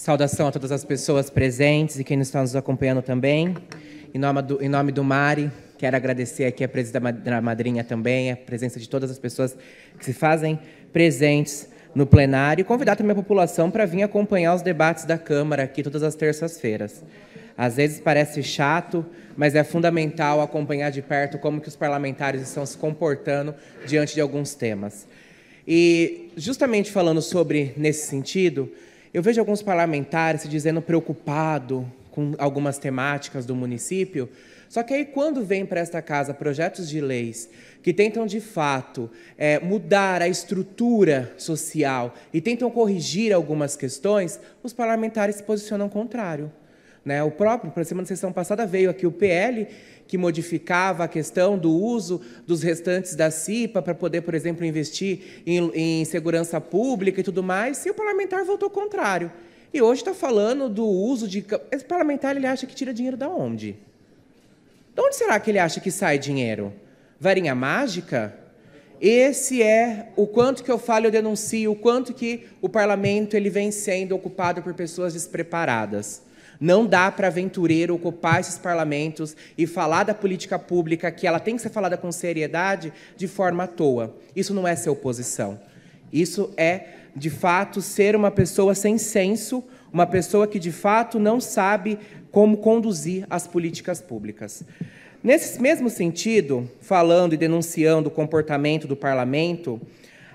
Saudação a todas as pessoas presentes e quem está nos acompanhando também. Em nome do, em nome do Mari, quero agradecer aqui a presença da madrinha também, a presença de todas as pessoas que se fazem presentes no plenário e convidar também a população para vir acompanhar os debates da Câmara aqui todas as terças-feiras. Às vezes parece chato, mas é fundamental acompanhar de perto como que os parlamentares estão se comportando diante de alguns temas. E justamente falando sobre nesse sentido, eu vejo alguns parlamentares se dizendo preocupado com algumas temáticas do município, só que aí quando vem para esta casa projetos de leis que tentam de fato é, mudar a estrutura social e tentam corrigir algumas questões, os parlamentares se posicionam contrário. Né? O próprio, para semana da sessão passada, veio aqui o PL, que modificava a questão do uso dos restantes da CIPA para poder, por exemplo, investir em, em segurança pública e tudo mais, e o parlamentar votou contrário. E hoje está falando do uso de. Esse parlamentar ele acha que tira dinheiro da onde? De onde será que ele acha que sai dinheiro? Varinha mágica? Esse é o quanto que eu falo, eu denuncio, o quanto que o parlamento ele vem sendo ocupado por pessoas despreparadas. Não dá para aventureiro ocupar esses parlamentos e falar da política pública, que ela tem que ser falada com seriedade, de forma à toa. Isso não é ser oposição. Isso é, de fato, ser uma pessoa sem senso, uma pessoa que, de fato, não sabe como conduzir as políticas públicas. Nesse mesmo sentido, falando e denunciando o comportamento do parlamento,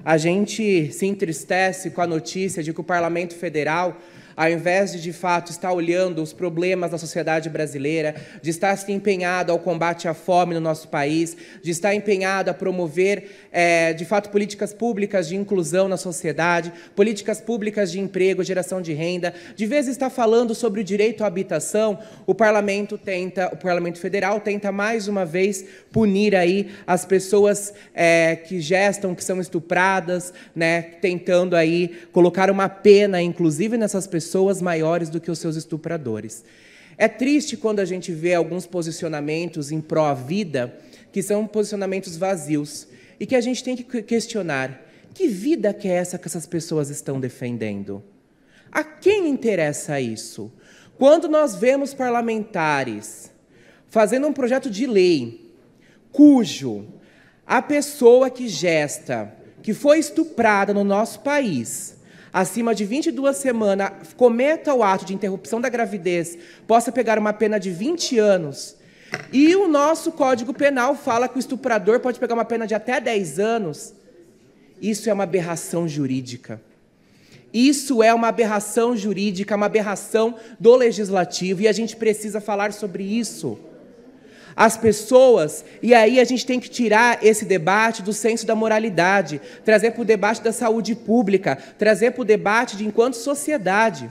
a gente se entristece com a notícia de que o Parlamento Federal ao invés de, de fato, estar olhando os problemas da sociedade brasileira, de estar se empenhado ao combate à fome no nosso país, de estar empenhado a promover, é, de fato, políticas públicas de inclusão na sociedade, políticas públicas de emprego, geração de renda, de vez está falando sobre o direito à habitação, o parlamento tenta, o parlamento federal tenta mais uma vez punir aí as pessoas é, que gestam, que são estupradas, né, tentando aí colocar uma pena, inclusive nessas pessoas pessoas maiores do que os seus estupradores. É triste quando a gente vê alguns posicionamentos em pró-vida que são posicionamentos vazios e que a gente tem que questionar: que vida que é essa que essas pessoas estão defendendo? A quem interessa isso? Quando nós vemos parlamentares fazendo um projeto de lei cujo a pessoa que gesta, que foi estuprada no nosso país, acima de 22 semanas cometa o ato de interrupção da gravidez possa pegar uma pena de 20 anos. E o nosso Código Penal fala que o estuprador pode pegar uma pena de até 10 anos. Isso é uma aberração jurídica. Isso é uma aberração jurídica, uma aberração do legislativo, e a gente precisa falar sobre isso as pessoas, e aí a gente tem que tirar esse debate do senso da moralidade, trazer para o debate da saúde pública, trazer para o debate de enquanto sociedade.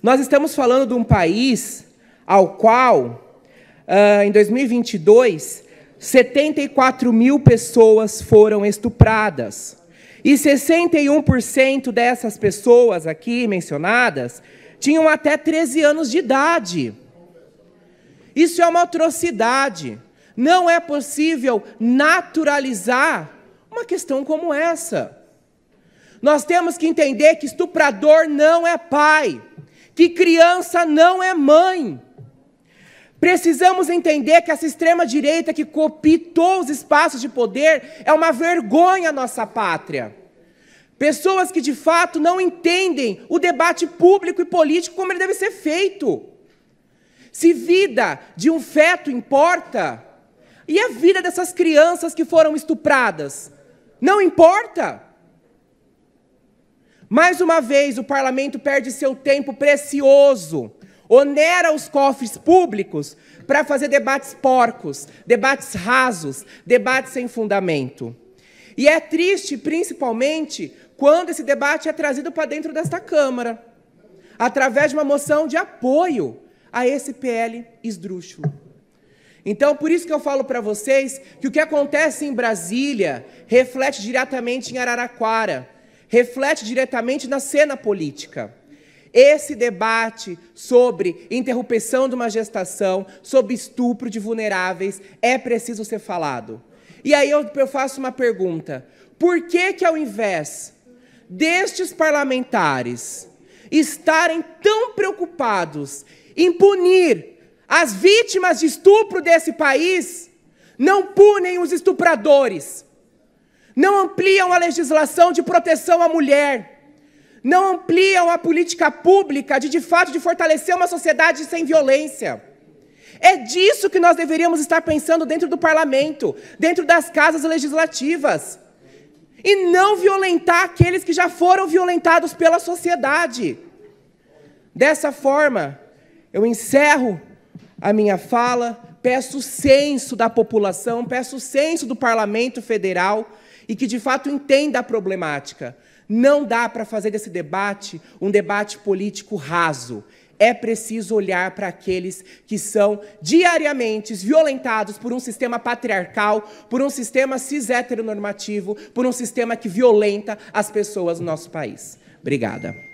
Nós estamos falando de um país ao qual, ah, em 2022, 74 mil pessoas foram estupradas. E 61% dessas pessoas aqui mencionadas tinham até 13 anos de idade. Isso é uma atrocidade. Não é possível naturalizar uma questão como essa. Nós temos que entender que estuprador não é pai, que criança não é mãe. Precisamos entender que essa extrema-direita que copiou os espaços de poder é uma vergonha à nossa pátria. Pessoas que de fato não entendem o debate público e político como ele deve ser feito. Se vida de um feto importa, e a vida dessas crianças que foram estupradas? Não importa. Mais uma vez, o parlamento perde seu tempo precioso, onera os cofres públicos para fazer debates porcos, debates rasos, debates sem fundamento. E é triste, principalmente, quando esse debate é trazido para dentro desta Câmara, através de uma moção de apoio a esse PL esdrúxulo. Então, por isso que eu falo para vocês que o que acontece em Brasília reflete diretamente em Araraquara, reflete diretamente na cena política. Esse debate sobre interrupção de uma gestação, sobre estupro de vulneráveis, é preciso ser falado. E aí eu, eu faço uma pergunta: por que, que ao invés destes parlamentares estarem tão preocupados impunir as vítimas de estupro desse país, não punem os estupradores, não ampliam a legislação de proteção à mulher, não ampliam a política pública de, de fato, de fortalecer uma sociedade sem violência. É disso que nós deveríamos estar pensando dentro do parlamento, dentro das casas legislativas. E não violentar aqueles que já foram violentados pela sociedade. Dessa forma, eu encerro a minha fala, peço o senso da população, peço o senso do parlamento federal e que de fato entenda a problemática. Não dá para fazer desse debate um debate político raso. É preciso olhar para aqueles que são diariamente violentados por um sistema patriarcal, por um sistema cis heteronormativo, por um sistema que violenta as pessoas no nosso país. Obrigada.